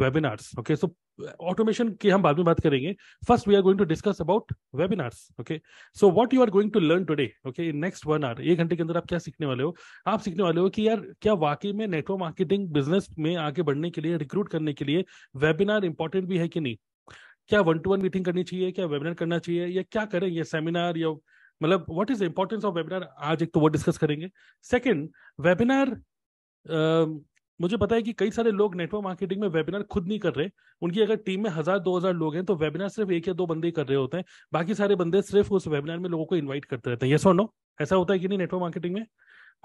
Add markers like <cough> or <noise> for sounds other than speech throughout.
Webinars okay सो automation की हम बाद में बात करेंगे first we are going to discuss about webinars okay so what you are going to learn today okay in next one hour एक घंटे के अंदर आप क्या सीखने वाले हो आप सीखने वाले हो कि यार क्या वाकई में नेटवर्क मार्केटिंग बिजनेस में आगे बढ़ने के लिए रिक्रूट करने के लिए वेबिनार इंपॉर्टेंट भी है कि नहीं क्या वन टू वन मीटिंग करनी चाहिए क्या वेबिनार करना चाहिए या क्या करें ये सेमिनार या मतलब what is the importance of webinar आज एक तो वो डिस्कस करेंगे सेकंड वेबिनार मुझे पता है कि कई सारे लोग नेटवर्क मार्केटिंग में वेबिनार खुद नहीं कर रहे उनकी अगर टीम में हजार दो हजार लोग हैं तो वेबिनार सिर्फ एक या दो बंदे ही कर रहे होते हैं बाकी सारे बंदे सिर्फ उस वेबिनार में लोगों को इन्वाइट करते रहते हैं ये सो नो ऐसा होता है कि नहीं नेटवर्क मार्केटिंग में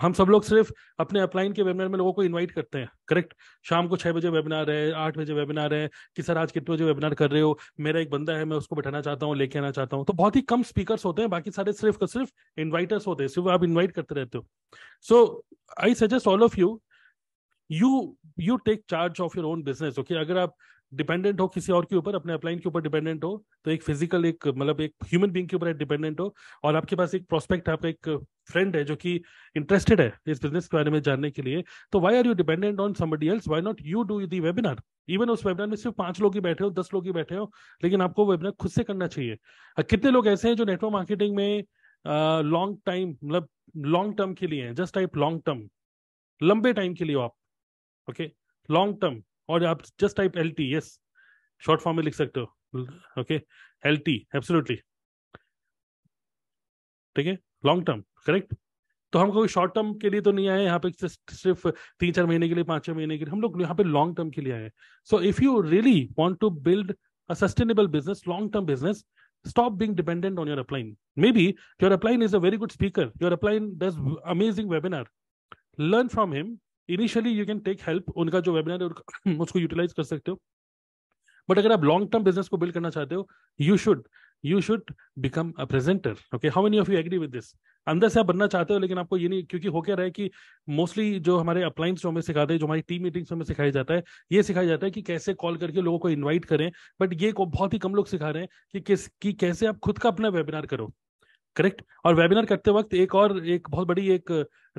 हम सब लोग सिर्फ अपने अपलाइन के वेबिनार में लोगों को इन्वाइट करते हैं करेक्ट शाम को छह बजे वेबिनार है आठ बजे वेबिनार है कि सर आज कितने बजे वेबिनार कर रहे हो मेरा एक बंदा है मैं उसको बैठाना चाहता हूँ लेके आना चाहता हूँ तो बहुत ही कम स्पीकर्स होते हैं बाकी सारे सिर्फ सिर्फ इन्वाइटर्स होते हैं सिर्फ आप इन्वाइट करते रहते हो so I suggest all of you you you take charge of your own business okay अगर आप डिपेंडेंट हो किसी और के ऊपर अपने अपलाइन के ऊपर डिपेंडेंट हो तो एक फिजिकल एक मतलब एक ह्यूमन बींग के ऊपर डिपेंडेंट हो और आपके पास एक प्रोस्पेक्ट आपका एक फ्रेंड है जो कि इंटरेस्टेड है इस बिजनेस के बारे में जानने के लिए तो why are you dependent on somebody else why not you do the webinar even उस वेबिनार में सिर्फ पांच लोग ही बैठे हो दस लोग ही बैठे हो लेकिन आपको वेबिनार खुद से करना चाहिए कितने लोग ऐसे हैं जो नेटवर्क मार्केटिंग में लॉन्ग टाइम मतलब लॉन्ग टर्म के लिए हैं जस्ट टाइप लॉन्ग टर्म लंबे टाइम के लिए हो आप ओके लॉन्ग टर्म और आप just type L T yes short form में लिख सकते हो ओके एल टी एब्सोलूटली ठीक है लॉन्ग टर्म करेक्ट तो हम कोई शॉर्ट टर्म के लिए तो नहीं आए यहाँ पे सिर्फ तीन चार महीने के लिए पांच छह महीने के लिए हम लोग यहाँ पे लॉन्ग टर्म के लिए आए so if you really want to build a sustainable business long term business stop being dependent on your upline maybe your upline is a very good speaker your upline does amazing webinar learn from him initially you can take help उनका जो webinar है <clears throat> उसको utilise कर सकते हो but अगर आप long term business को बिल्ड करना चाहते हो you should you should become a presenter okay how many of you agree with this अंदर से आप बनना चाहते हो लेकिन आपको ये नहीं क्योंकि हो क्या रहा है कि मोस्टली जो हमारे अपलाइंस जो हमें सिखाते हैं जो हमारी टीम मीटिंग्स हमें सिखाया जाता है ये सिखाया जाता है कि कैसे कॉल करके लोगों को इन्वाइट करें बट ये को बहुत ही कम लोग सिखा रहे हैं कि किस कि कैसे आप खुद का अपना वेबिनार करो करेक्ट और वेबिनार करते वक्त एक और एक बहुत बड़ी एक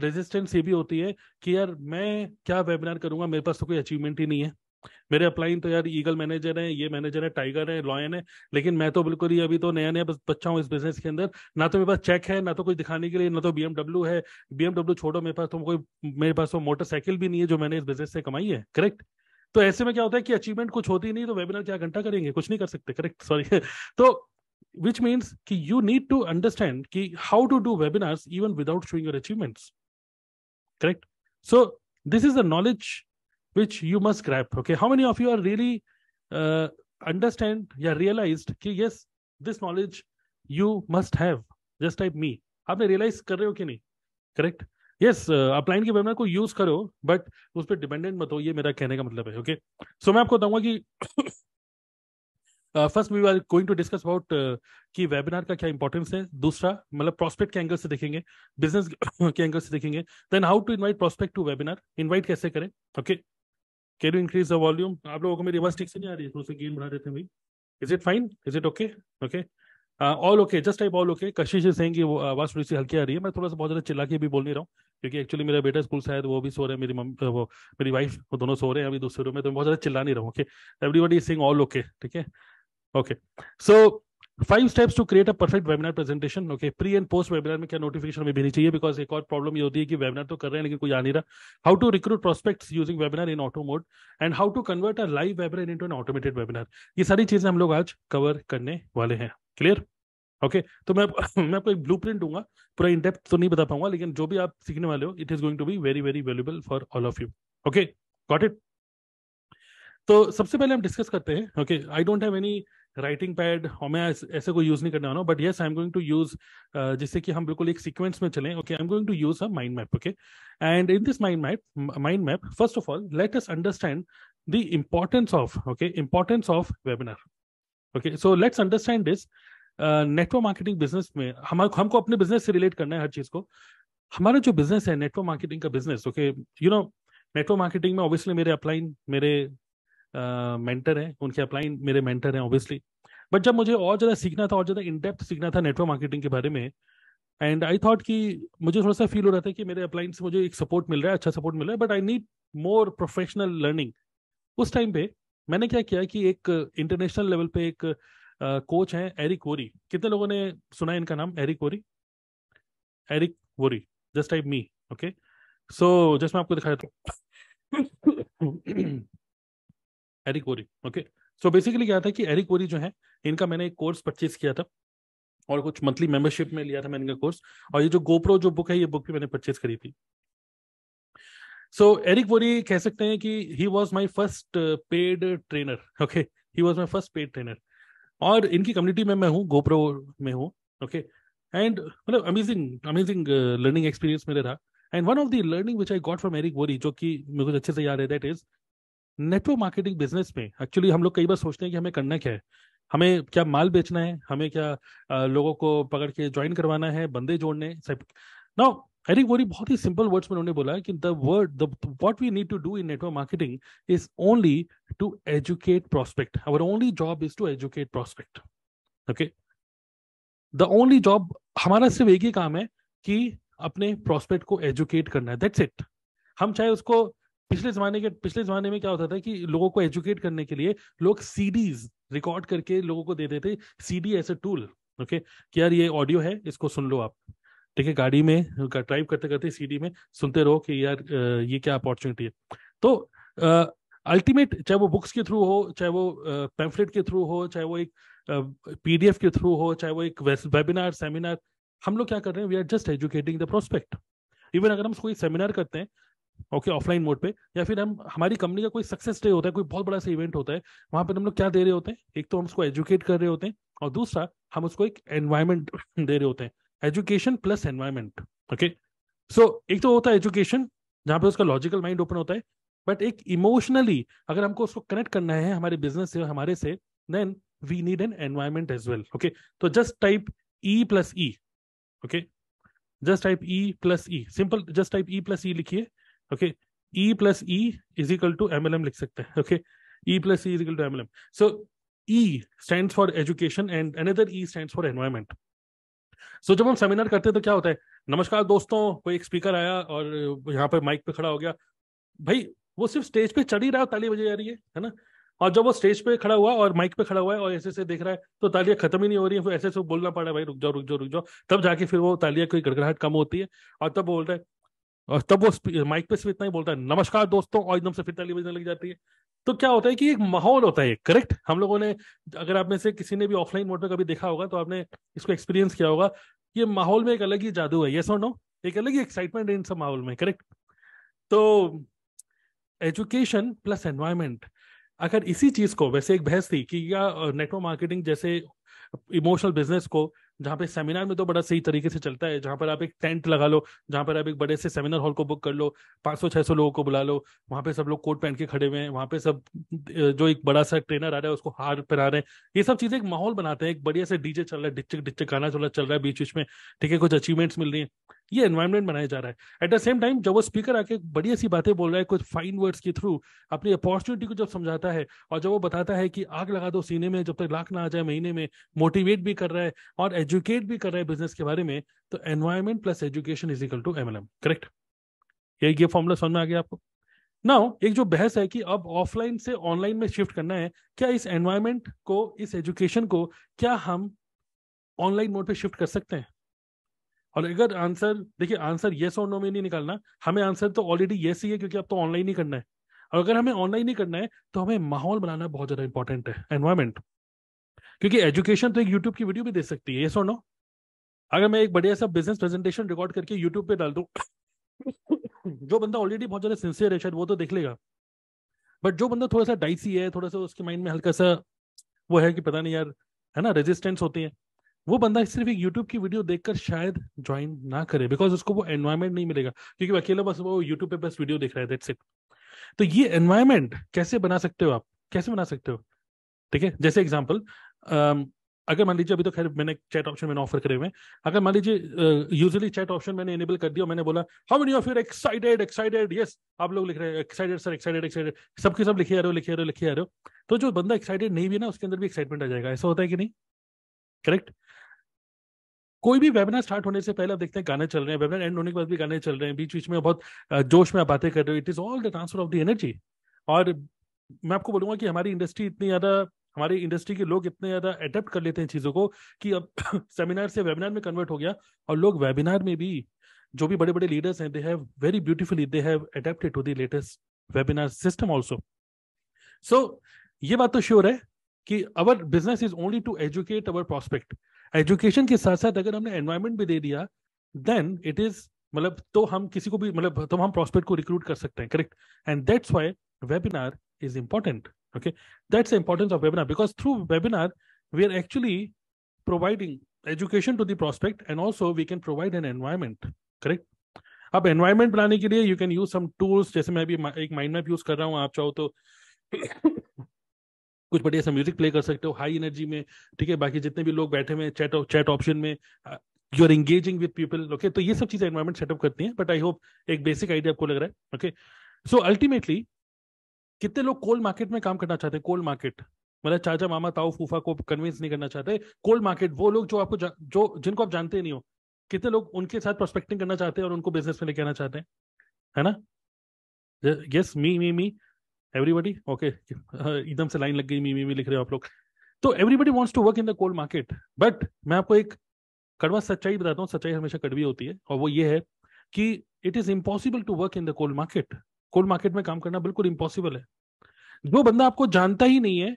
रेजिस्टेंस ये भी होती है कि यार मैं क्या वेबिनार करूंगा मेरे पास तो कोई अचीवमेंट ही नहीं है मेरे अपलाइन तो यार ईगल मैनेजर है ये मैनेजर है टाइगर है लॉयन है लेकिन मैं तो बिल्कुल ही अभी तो नया नया बच्चा हूँ इस बिजनेस के अंदर ना तो मेरे पास चेक है ना तो कुछ दिखाने के लिए ना तो बीएमडब्ल्यू है बीएमडब्ल्यू छोड़ो मेरे पास तो कोई मेरे पास तो मोटरसाइकिल भी नहीं है जो मैंने इस बिजनेस से कमाई है करेक्ट तो ऐसे में क्या होता है कि अचीवमेंट कुछ होती नहीं तो वेबिनार क्या घंटा करेंगे कुछ नहीं कर सकते करेक्ट सॉरी <laughs> तो which means ki you need to understand ki how to do webinars even without showing your achievements correct so this is the knowledge which you must grab okay how many of you are really uh, understand yeah realized ki yes this knowledge you must have just type me आपने realise कर रहे हो कि नहीं correct yes upline के webinar को use करो but उस पर डिपेंडेंट मत हो ये मेरा कहने का मतलब है ओके okay? सो so, मैं आपको बताऊंगा कि first we are going to discuss about कि वेबिनार का क्या इंपॉर्टेंस है दूसरा मतलब प्रॉस्पेक्ट के एंगल से देखेंगे बिजनेस <coughs> के एंगल से देखेंगे then how to invite prospect to webinar invite कैसे करें okay can you increase the volume आप लोगों को मेरी आवाज ठीक से नहीं आ रही है थोड़ा सा गेन बढ़ा देते हैं भाई is it fine is it okay okay all okay just type all okay Kashish सेंग वो आवाज़ थोड़ी सी हल्की आ रही है मैं थोड़ा सा बहुत ज़्यादा चिल्ला के भी बोल नहीं रहा हूँ क्योंकि एक्चुअली मेरा बेटा स्कूल से वो भी सो रहे हैं मेरी मम्मी वो मेरी वाइफ वो दोनों सो रहे हैं अभी दूसरे रूम में तो मैं बहुत ज़्यादा चिल्ला नहीं रहा हूँ okay everybody is sing all okay ठीक है okay so five steps to create a perfect webinar presentation okay pre and post webinar में क्या नोटिफिकेशन हमें भेजनी चाहिए बिकॉज एक और प्रॉब्लम ये होती है कि वेबिनार तो कर रहे हैं लेकिन कोई आ नहीं रहा how to recruit prospects using webinar in auto mode and how to convert a live webinar into an automated webinar ये सारी चीजें हम लोग आज कवर करने वाले हैं क्लियर ओके okay, तो मैं <laughs> मैं आपको एक ब्लू प्रिंट दूंगा पूरा इन डेप्थ तो नहीं बता पाऊंगा लेकिन जो भी आप सीखने वाले हो it is going to be very very valuable for all of you okay got it तो सबसे पहले हम डिस्कस करते हैं okay I don't have any writing pad और मैं ऐसे कोई यूज नहीं करने वाला हूँ but yes I am going to use जिससे कि हम बिल्कुल एक सीक्वेंस में चलें okay I am going to use a mind map okay and in this mind map mind map first of all let us understand the importance of okay importance of webinar okay so let's understand this network marketing business में हम हमको अपने business से relate करना है हर चीज को हमारा जो बिजनेस है नेटवर्क मार्केटिंग का business okay you know network marketing में ऑब्वियसली मेरे अपलाइन मेरे मेंटर हैं उनके अपलाइन मेरे मेंटर हैं ऑब्वियसली बट जब मुझे और ज़्यादा सीखना था और ज़्यादा इनडेप्थ सीखना था नेटवर्क मार्केटिंग के बारे में एंड आई थॉट कि मुझे थोड़ा सा फील हो रहा था कि मेरे अपलाइन से मुझे एक सपोर्ट मिल रहा है अच्छा सपोर्ट मिल रहा है but I need more professional learning उस टाइम पे मैंने क्या किया कि एक इंटरनेशनल लेवल पे एक कोच है एरिक कोरी कितने लोगों ने सुना है इनका नाम Eric Corey Eric Worre just type me okay so just मैं आपको दिखाया था हूँ एरिक ओरी ओके सो बेसिकली क्या था कि एरिक ओरी जो है इनका मैंने एक कोर्स परचेज किया था और कुछ मंथली मेंबरशिप में लिया था मैंने इनका कोर्स और ये जो गोप्रो जो बुक है ये बुक भी मैंने परचेज करी थी सो एरिक वोरी कह सकते हैं कि he was my first paid trainer okay he was my first paid trainer और इनकी कम्युनिटी में मैं हूँ गोप्रो में हूँ ओके एंड मतलब अमेजिंग अमेजिंग लर्निंग एक्सपीरियंस मेरा था and one of the learning which I got from Eric Worre जो कि मेरे को अच्छे से याद है that is network marketing business में एक्चुअली हम लोग कई बार सोचते हैं कि हमें करना क्या है हमें क्या माल बेचना है हमें क्या आ, लोगों को पकड़ के ज्वाइन करवाना है बंदे जोड़ने सब नाउ आई थिंक वोरी बहुत ही सिंपल वर्ड्स में उन्होंने बोला कि the word what we need to do in network marketing is only to educate prospect our only job is to educate prospect okay the only job हमारा सिर्फ एक ही काम है कि अपने प्रोस्पेक्ट को एजुकेट करना है दैट्स इट हम चाहे उसको पिछले जमाने के पिछले जमाने में क्या होता था कि लोगों को एजुकेट करने के लिए लोग सीडीज रिकॉर्ड करके लोगों को दे देते CD as a tool okay कि यार ये ऑडियो है इसको सुन लो आप ठीक है गाड़ी में ड्राइव करते करते सीडी में सुनते रहो कि यार ये क्या अपॉर्चुनिटी है तो अल्टीमेट चाहे वो बुक्स के थ्रू हो चाहे वो पैम्फलेट के थ्रू हो चाहे वो एक पीडीएफ के थ्रू हो चाहे वो एक वेबिनार सेमिनार हम लोग क्या कर रहे हैं we are just educating the prospect even अगर हम कोई सेमिनार करते हैं ओके ऑफलाइन मोड पे या फिर हम हमारी कंपनी का कोई सक्सेस डे होता है कोई बहुत बड़ा सा इवेंट होता है वहां पर हम लोग क्या दे रहे होते हैं एक तो हम उसको एजुकेट कर रहे होते हैं और दूसरा हम उसको एक एनवायरमेंट <laughs> दे रहे होते हैं education plus environment okay so एक तो होता है एजुकेशन जहाँ पे उसका लॉजिकल माइंड ओपन होता है बट एक इमोशनली अगर हमको उसको कनेक्ट करना है हमारे बिजनेस से हमारे से then we need an environment as well okay तो just type E plus E okay just type E plus E simple just type E plus E लिखिए okay E plus E is equal to M L M लिख सकते हैं okay E plus E is equal to M L M so E stand for education and another E stand for environment so जब हम seminar करते हैं तो क्या होता है नमस्कार दोस्तों कोई एक स्पीकर आया और यहाँ पे माइक पे खड़ा हो गया भाई वो सिर्फ स्टेज पे चढ़ ही रहा है ताली बजे जा रही है है ना और जब वो स्टेज पे खड़ा हुआ और माइक पे खड़ा हुआ है और ऐसे ऐसे देख रहा है तो तालियां खत्म ही नहीं हो रही है फिर ऐसे ऐसे बोलना पड़ रहा है भाई रुक जाओ रुक जाओ रुक जाओ तब जाके फिर वो तालियां कोई गड़गड़ाहट कम होती है और तब बोल रहा है और तब वो माइक पे सिर्फ इतना ही बोलता है नमस्कार दोस्तों और एकदम से फिर ताली बजने लग जाती है तो क्या होता है कि एक माहौल होता है करेक्ट हम लोगों ने अगर आप में से किसी ने भी ऑफलाइन मोड में कभी देखा होगा तो आपने इसको एक्सपीरियंस किया होगा ये माहौल में एक अलग ही जादू है ये सो नो एक अलग ही एक्साइटमेंट है इन सब माहौल में करेक्ट तो एजुकेशन प्लस एनवायरमेंट अगर इसी चीज को वैसे एक बहस थी कि या नेटवर्क मार्केटिंग जैसे इमोशनल बिजनेस को जहां पे सेमिनार में तो बड़ा सही तरीके से चलता है जहां पर आप एक टेंट लगा लो जहां पर आप एक बड़े से सेमिनार हॉल को बुक कर लो पांच सौ छह सौ लोगों को बुला लो वहाँ पे सब लोग कोट पहन के खड़े हुए हैं वहाँ पे सब जो एक बड़ा सा ट्रेनर आ रहा है उसको हार पहना रहे हैं ये सब चीज़ें एक माहौल बनाते हैं एक बढ़िया से डीजे चल रहा है डिचक डिचक गाना चल रहा चल रहा है बीच बीच में ठीक है कुछ अचीवमेंट्स मिल रही है ये एनवायरमेंट बनाया जा रहा है एट द सेम टाइम जब वो स्पीकर आके बढ़िया सी बातें बोल रहा है कुछ फाइन वर्ड्स के थ्रू अपनी अपॉर्चुनिटी को जब समझाता है और जब वो बताता है कि आग लगा दो सीने में जब तक लाख ना आ जाए महीने में मोटिवेट भी कर रहा है और एजुकेट भी कर रहा है बिजनेस के बारे में तो environment plus education is equal to MLM correct एक ये फॉर्मूला समझ में आ गया आपको नाउ एक जो बहस है कि अब ऑफलाइन से ऑनलाइन में शिफ्ट करना है क्या इस एनवायरमेंट को इस एजुकेशन को क्या हम ऑनलाइन मोड पे शिफ्ट कर सकते हैं और अगर आंसर देखिए आंसर येस और नो में नहीं निकालना हमें आंसर तो ऑलरेडी येस ही है क्योंकि अब तो ऑनलाइन ही करना है और अगर हमें ऑनलाइन ही करना है तो हमें माहौल बनाना बहुत ज्यादा इंपॉर्टेंट है एनवायरमेंट क्योंकि एजुकेशन तो एक यूट्यूब की वीडियो भी दे सकती है ये सुनो अगर मैं एक बढ़िया सा बिजनेस प्रेजेंटेशन रिकॉर्ड करके यूट्यूब पे डाल दू <coughs> जो बंदा ऑलरेडी बहुत ज्यादा सिंसियर है शायद वो तो देख लेगा बट जो बंदा थोड़ा सा डाइसी है थोड़ा सा उसके माइंड में हल्का सा वो है कि पता नहीं यार है ना रेजिस्टेंस होती है वो बंदा सिर्फ एक यूट्यूब की वीडियो देखकर शायद ज्वाइन ना करे बिकॉज उसको वो एनवायरमेंट नहीं मिलेगा क्योंकि अकेला बस वो यूट्यूब पे बस वीडियो देख रहा है दैट्स इट तो ये एनवायरमेंट कैसे बना सकते हो आप कैसे बना सकते हो ठीक है जैसे एग्जाम्पल अगर मान लीजिए अभी तो खैर मैंने चैट ऑप्शन मैंने ऑफर करे हुए अगर मान लीजिए यूजली चैट ऑप्शन मैंने इनेबल कर दिया मैंने बोला how many of your excited excited yes आप लोग लिख रहे हैं एक्साइटेड सर एक्साइटेड एक्साइटेड सबके सब लिखे आ रहे हो लिखे आ रहे हो लिखे आ रहे हो तो जो बंदा एक्साइटेड नहीं भी ना उसके अंदर भी एक्साइटमेंट आ जाएगा ऐसा होता है कि नहीं करेक्ट कोई भी वेबिनार स्टार्ट होने से पहले आप देखते हैं गाने चल रहे हैं वेबिनार एंड होने के बाद भी गाने चल रहे हैं बीच बीच में बहुत जोश में आप बातें कर रहे हो it is all the transfer of the energy और मैं आपको बोलूंगा कि हमारी इंडस्ट्री इतनी ज्यादा हमारे इंडस्ट्री के लोग इतने ज्यादा अडेप्ट कर लेते हैं चीजों को कि अब <coughs> सेमिनार से वेबिनार में कन्वर्ट हो गया और लोग वेबिनार में भी जो भी बड़े बड़े लीडर्स हैं they have very beautifully they have adapted to the latest webinar system also so ये बात तो श्योर है कि our business is only to educate our prospect education के साथ साथ अगर हमने एनवायरमेंट भी दे दिया देन इट इज मतलब तो हम किसी को भी मतलब तो हम प्रोस्पेक्ट को रिक्रूट कर सकते हैं correct and that's why webinar is important Okay, that's the importance of webinar because through webinar, we are actually providing education to the prospect and also we can provide an environment. Correct? अब environment बनाने के लिए you can use some tools जैसे मैं अभी एक mind map use कर रहा हूँ आप चाहो तो कुछ बढ़िया सा म्यूजिक प्ले कर सकते हो हाई एनर्जी में ठीक है बाकी जितने भी लोग बैठे हुए चैट चैट ऑप्शन में you are engaging with people okay तो ये सब चीजें एनवायरमेंट सेटअप करती हैं बट आई होप एक बेसिक आइडिया आपको लग रहा है ओके सो अल्टीमेटली कितने लोग कोल मार्केट में काम करना चाहते हैं कोल मार्केट मतलब चाचा मामा ताऊ फूफा को कन्विंस नहीं करना चाहते कोल मार्केट वो लोग जो आपको जो जिनको आप जानते नहीं हो कितने लोग उनके साथ प्रोस्पेक्टिंग करना चाहते हैं और उनको बिजनेस में लेके आना चाहते हैं है ना yes me me me everybody okay एकदम से लाइन लग गई मी मी मी लिख रहे हो आप लोग तो everybody wants to work in the cold market but मैं आपको एक कड़वा सच्चाई बताता हूँ सच्चाई हमेशा कड़वी होती है और वो ये है कि it is impossible to work in the cold market cold market में काम करना बिल्कुल इम्पॉसिबल है जो बंदा आपको जानता ही नहीं है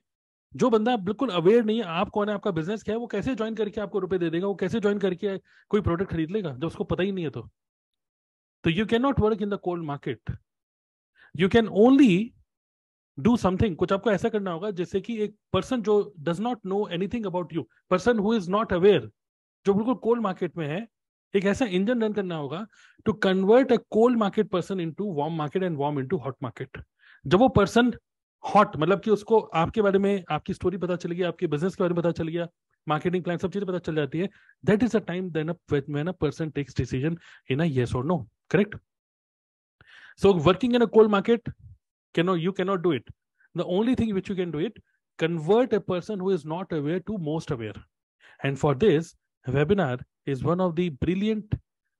जो बंदा बिल्कुल अवेयर नहीं है आप कौन है आपका बिजनेस क्या है वो कैसे ज्वाइन करके आपको रुपए दे देगा वो कैसे ज्वाइन करके कोई प्रोडक्ट खरीद लेगा जब उसको पता ही नहीं है तो तो you can not work in the cold market you can only do something कुछ आपको ऐसा करना होगा जैसे कि एक पर्सन जो does not know anything about you person who is not aware जो बिल्कुल कोल्ड मार्केट में है एक ऐसा इंजन रन करना होगा to convert a cold market person into warm market and warm into hot market जब वो पर्सन हॉट मतलब कि उसको आपके बारे में आपकी स्टोरी पता चल गई आपके बिजनेस के बारे में पता चल गया मार्केटिंग प्लान सब चीजें पता चल जाती है that is a time then when a person takes decision in a yes और no correct so working in a cold market can you can do it the only thing which you can do it convert a person who is not aware to most aware and for this webinar is one of the brilliant,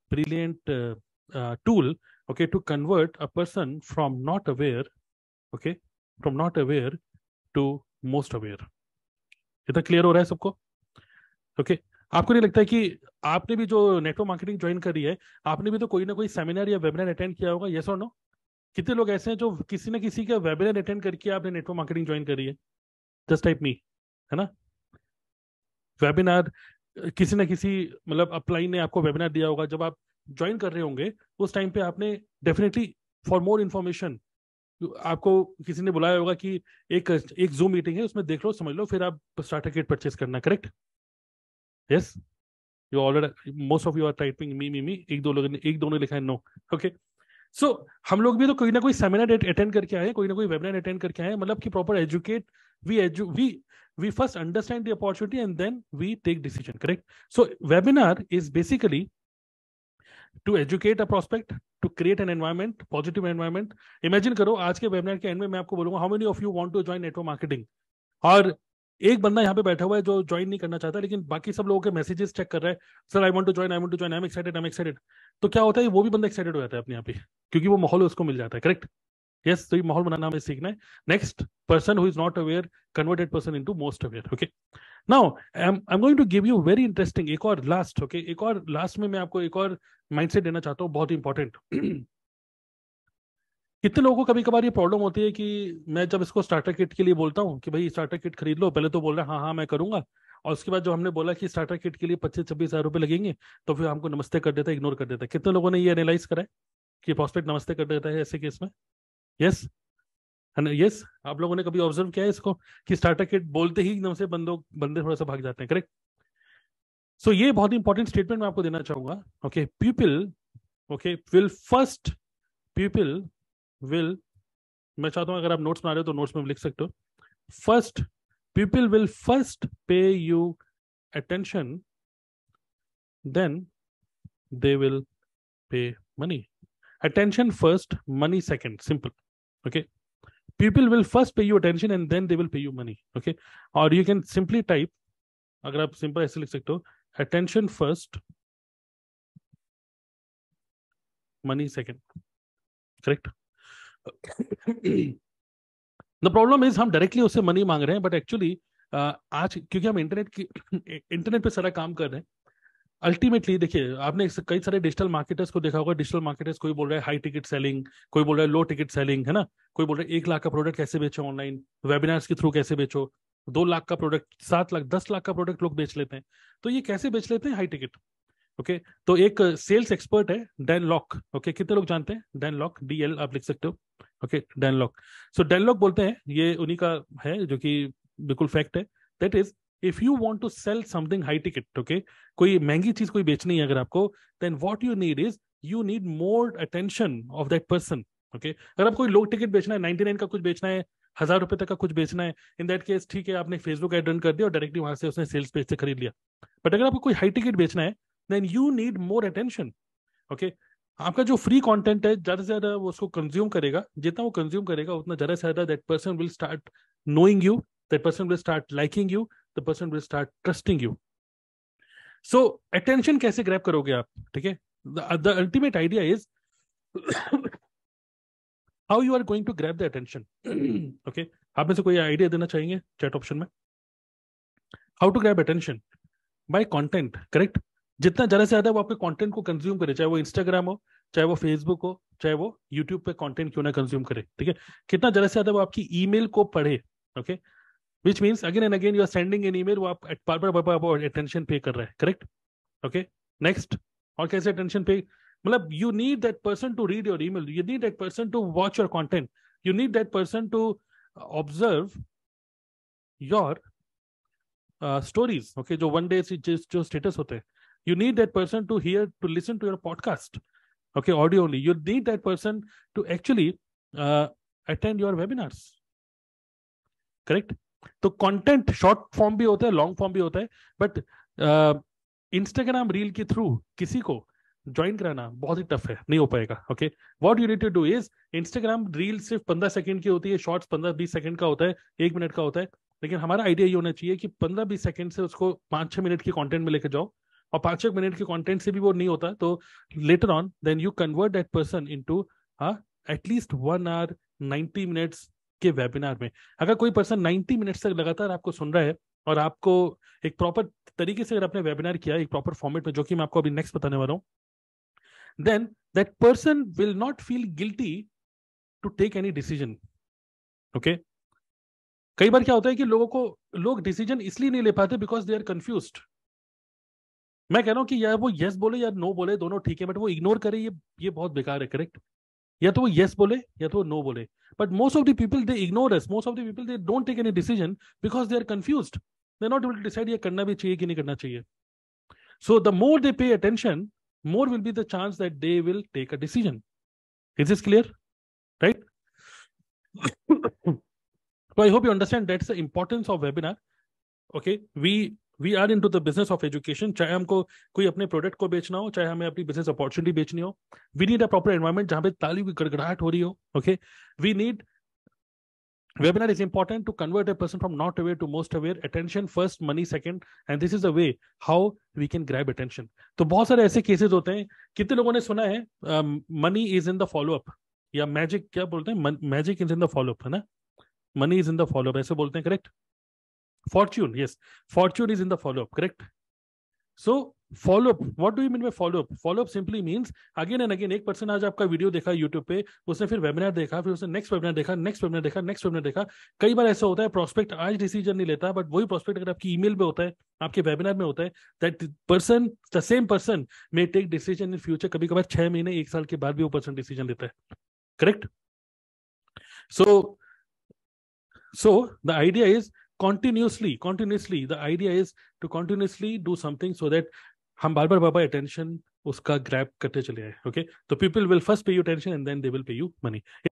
brilliant uh, uh, tool, okay, to convert a person from not aware, okay, from not aware to most aware इतना clear हो रहा है सबको okay okay. आपको नहीं लगता है कि आपने भी जो नेटवर्क मार्केटिंग ज्वाइन करी है आपने भी तो कोई ना कोई सेमिनार या वेबिनार अटेंड किया होगा यस और नो कितने लोग ऐसे हैं जो किसी ना किसी का वेबिनार अटेंड करके आपने नेटवर्क मार्केटिंग ज्वाइन करी है जस्ट टाइप मी है ना वेबिनार किसी ना किसी मतलब अप्लाई ने आपको वेबिनार दिया होगा जब आप ज्वाइन कर रहे होंगे उस टाइम पे आपने डेफिनेटली फॉर मोर इन्फॉर्मेशन आपको किसी ने बुलाया होगा कि एक एक जूम मीटिंग है उसमें देख लो समझ लो फिर आप स्टार्टर किट परचेज करना correct yes you already most of you are typing me me me एक दो लोगों ने एक दो ने लिखा है नो ओके सो हम लोग भी तो कोई ना कोई सेमिनार अटेंड करके आए कोई ना कोई वेबिनार अटेंड करके आए मतलब कि proper educate we edu- we we first understand the opportunity and then we take decision correct so webinar is basically to educate a prospect to create an environment positive environment imagine करो आज के webinar के and में मैं आपको बोलूंगा how many of you want to join network marketing और एक बंदा यहाँ पे बैठा हुआ है जो ज्वाइन नहीं करना चाहता लेकिन बाकी सब लोगों के मैसेजेस चेक कर रहा है sir I want to join I want to join I am excited I am excited तो क्या होता है वो भी बंदा एक्साइटेड हो जाता है अपने यहाँ पे क्योंकि वो माहौल उसको मिल जाता है करेक्ट yes तो ये माहौल बनाना हमें सीखना है next person who is not aware converted person into most aware okay now I am going to give you very interesting एक और लास्ट ओके okay? एक और लास्ट में मैं आपको एक और माइंडसेट देना चाहता हूँ बहुत इंपॉर्टेंट कितने लोगों को कभी कभार ये प्रॉब्लम होती है कि मैं जब इसको स्टार्टर किट के लिए बोलता हूँ कि भाई स्टार्टर किट खरीद लो पहले तो बोल रहा है हाँ हाँ मैं करूंगा और उसके बाद जो हमने बोला कि स्टार्टर किट के लिए पच्चीस छब्बीस हजार रुपये लगेंगे तो फिर हमको नमस्ते कर देता है इग्नोर कर देता है कितने लोगों ने ये एनालाइज करा है कि प्रॉस्पेक्ट नमस्ते कर देता है ऐसे केस में यस यस आप लोगों ने कभी ऑब्जर्व किया है इसको कि स्टार्टर किट बोलते ही एकदम से बंदो बंदे थोड़ा सा भाग जाते हैं करेक्ट सो so, ये बहुत इंपॉर्टेंट स्टेटमेंट मैं आपको देना चाहूंगा okay people okay will first people will मैं चाहता हूं अगर आप नोट्स बना रहे हो तो नोट्स में लिख सकते हो first people will first pay you attention then they will pay money attention first money second simple Okay. People will first pay you attention and then they will pay you money. Okay. Or you can simply type, agar aap simple aise likh sakte ho attention first, money second. Correct? The problem is हम directly उससे money मांग रहे हैं but actually आज क्योंकि हम internet की internet पे सारा काम कर रहे हैं अल्टीमेटली देखिए आपने कई सारे डिजिटल मार्केटर्स को देखा होगा डिजिटल मार्केटर्स कोई बोल रहा है हाई टिकट सेलिंग कोई बोल रहा है लो टिकट सेलिंग है ना कोई बोल रहा है एक लाख का प्रोडक्ट कैसे बेचो ऑनलाइन वेबिनार्स के थ्रू कैसे बेचो दो लाख का प्रोडक्ट सात लाख दस लाख का प्रोडक्ट लोग बेच लेते हैं तो ये कैसे बेच लेते हैं हाई टिकट ओके तो एक सेल्स एक्सपर्ट है डैन लॉक ओके कितने लोग जानते हैं डैन लॉक डी एल आप लिख सकते हो okay Dan Lok so Dan Lok बोलते हैं ये उन्हीं का है जो कि बिल्कुल फैक्ट है that is if you want to sell something high ticket okay कोई महंगी चीज कोई बेचनी है अगर आपको then what you need is you need more attention of that person okay अगर आपको लो टिकट बेचना है नाइनटी नाइन का कुछ बेचना है हजार रुपए तक का कुछ बेचना है इन दैट केस ठीक है आपने फेसबुक एड रन कर दिया और डायरेक्टली वहां से उसने सेल्स पेज से खरीद लिया बट अगर आपको कोई हाई टिकट बेचना है then you need more attention okay आपका जो फ्री कंटेंट है ज्यादा से ज्यादा वो उसको कंज्यूम करेगा जितना वो कंज्यूम करेगा उतना ज्यादा से ज्यादा that person will start knowing you that person will start liking you the person will start trusting you so attention कैसे ग्रैप करोगे आप ठीक है the ultimate idea is how you are going to grab the attention okay आप में से कोई idea देना चाहेंगे चैट ऑप्शन में how to grab attention by content correct जितना ज्यादा से ज्यादा वो आपके कंटेंट को कंज्यूम करे चाहे वो इंस्टाग्राम हो चाहे वो फेसबुक हो चाहे वो यूट्यूब पे कंटेंट क्यों ना कंज्यूम करे ठीक है कितना ज्यादा से ज्यादा वो आपकी ईमेल को पढ़े okay okay? Which means again and again you are sending an email वो आप बार बार बार बार अटेंशन पे कर रहे हैं करेक्ट ओके नेक्स्ट और कैसे अटेंशन पे मतलब you need that person to read your email you need that person to watch your content you need that person to observe your stories okay जो वन डे जो status होते हैं you need that person to hear to listen to your podcast okay audio only you need that person to actually attend your webinars correct तो content short form भी होता है long form भी होता है बट इंस्टाग्राम रील के through किसी को ज्वाइन कराना बहुत ही टफ है नहीं हो पाएगा okay what you need to do is Instagram reel सिर्फ पंद्रह सेकंड की होती है शॉर्ट्स पंद्रह बीस सेकंड का होता है एक मिनट का होता है लेकिन हमारा आइडिया ये होना चाहिए कि पंद्रह बीस सेकंड से उसको पांच छह मिनट के कॉन्टेंट में लेकर जाओ और पांच छह मिनट के कॉन्टेंट से भी वो नहीं होता तो later on then you convert that person into at least one hour ninety minutes के वेबिनार में अगर कोई पर्सन 90 मिनट्स तक लगातार आपको सुन रहा है और आपको एक प्रॉपर तरीके से अगर आपने वेबिनार किया एक प्रॉपर फॉर्मेट में जो कि मैं आपको अभी नेक्स्ट बताने वाला हूँ then that person will not feel guilty to take any decision okay कई बार क्या होता है कि लोगों को लोग डिसीजन इसलिए नहीं ले पाते बिकॉज दे आर कंफ्यूज मैं कह रहा हूँ कि यार वो यस बोले या नो बोले दोनों ठीक है बट वो इग्नोर करे ये ये बहुत बेकार है करेक्ट या तो वो यस बोले या तो वो नो बोले but most of the people they ignore us most of the people they don't take any decision because they are confuse they not able to decide ये करना भी चाहिए कि नहीं करना चाहिए so the more they pay attention more will be the chance that they will take a decision is is clear right so i hope you understand that's the importance of webinar okay we we are into the business of education चाहे हमको कोई अपने product को बेचना हो चाहे हमें अपनी बिजनेस अपॉर्चुनिटी बेचनी हो we need a proper environment जहां पे तालियों की गड़गड़ाहट हो रही हो okay we need Webinar is important to convert a person from not aware to most aware. Attention first, money second, and this is the way how we can grab attention. तो बहुत सारे ऐसे केसेस होते हैं कितने लोगों ने सुना है money is in the follow up या मैजिक क्या बोलते हैं magic is in the follow up है ना money is in the follow up ऐसे बोलते हैं correct Fortune, yes. Fortune is in the follow-up, correct? So follow up what do you mean follow up follow up simply means again and again एक person आज आपका video देखा YouTube पे उसने फिर वेबिनार देखा फिर उसने नेक्स्ट वेबिनार देखा नेक्स्ट वेबिनार देखा नेक्स्ट वेबिनार देखा कई बार ऐसा होता है प्रोस्पेक्ट आज डिसीजन नहीं लेता बट वही प्रोस्पेक्ट अगर आपकी ईमेल में होता है आपके वेबिनार में होता है that person the same person may take decision in future कभी कभार छह महीने एक साल के बाद भी वो पर्सन डिसीजन लेता है correct so so the idea is continuously continuously the idea is to continuously do something so that hum bar bar baba attention uska grab karte chale okay so people will first pay you attention and then they will pay you money